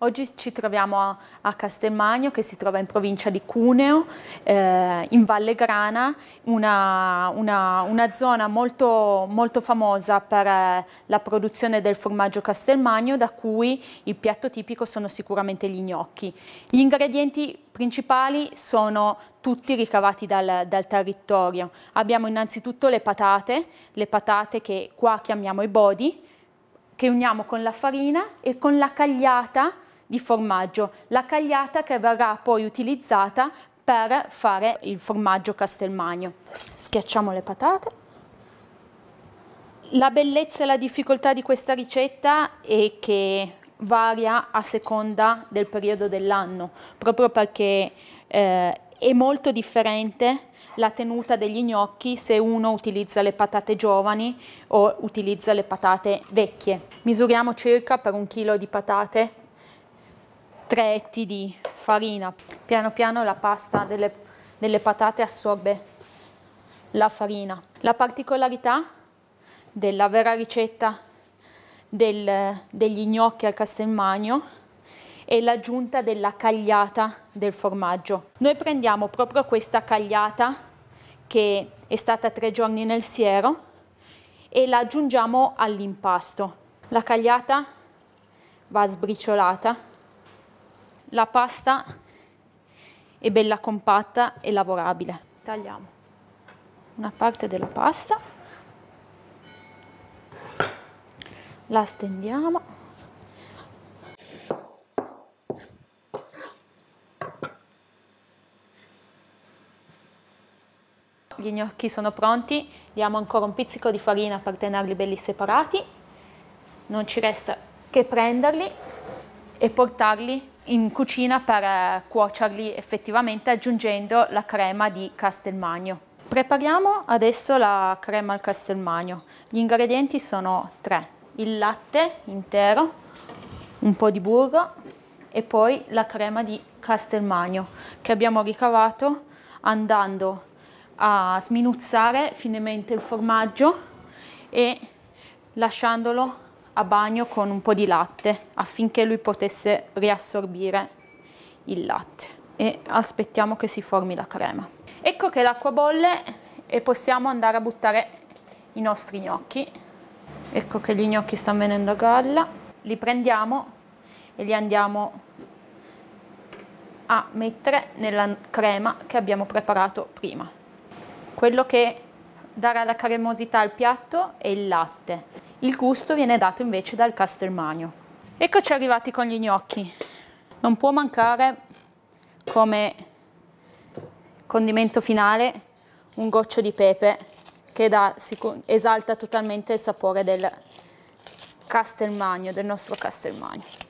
Oggi ci troviamo a, Castelmagno che si trova in provincia di Cuneo, eh, in Valle Grana, una, una, una zona molto, molto, famosa per eh, la produzione del formaggio Castelmagno da cui il piatto tipico sono sicuramente gli gnocchi. Gli ingredienti principali sono tutti ricavati dal, dal, territorio. Abbiamo innanzitutto le patate, le patate che qua chiamiamo i body, che uniamo con la farina e con la cagliata di formaggio, la cagliata che verrà poi utilizzata per fare il formaggio castelmagno. Schiacciamo le patate. La bellezza e la difficoltà di questa ricetta è che varia a seconda del periodo dell'anno, proprio perché eh, è molto differente la tenuta degli gnocchi se uno utilizza le patate giovani o utilizza le patate vecchie. Misuriamo circa per un chilo di patate 3 etti di farina. Piano piano la pasta delle, delle patate assorbe la farina. La particolarità della vera ricetta del, degli gnocchi al castelmagno è l'aggiunta della cagliata del formaggio. Noi prendiamo proprio questa cagliata che è stata tre giorni nel siero e la aggiungiamo all'impasto. La cagliata va sbriciolata, la pasta è bella compatta e lavorabile. Tagliamo una parte della pasta, la stendiamo gli gnocchi sono pronti, diamo ancora un pizzico di farina per tenerli belli separati, non ci resta che prenderli e portarli in cucina per eh, cuocerli effettivamente aggiungendo la crema di castelmagno. Prepariamo adesso la crema al castelmagno. Gli ingredienti sono tre, il latte intero, un po' di burro e poi la crema di castelmagno che abbiamo ricavato andando a sminuzzare finemente il formaggio e lasciandolo a bagno con un po' di latte affinché lui potesse riassorbire il latte e aspettiamo che si formi la crema. Ecco che l'acqua bolle e possiamo andare a buttare i nostri gnocchi. Ecco che gli gnocchi stanno venendo a galla. Li prendiamo e li andiamo a mettere nella crema che abbiamo preparato prima. Quello che darà la cremosità al piatto è il latte. Il gusto viene dato invece dal castelmagno. Eccoci arrivati con gli gnocchi. Non può mancare come condimento finale un goccio di pepe che dà, esalta totalmente il sapore del castelmagno, del nostro castelmagno.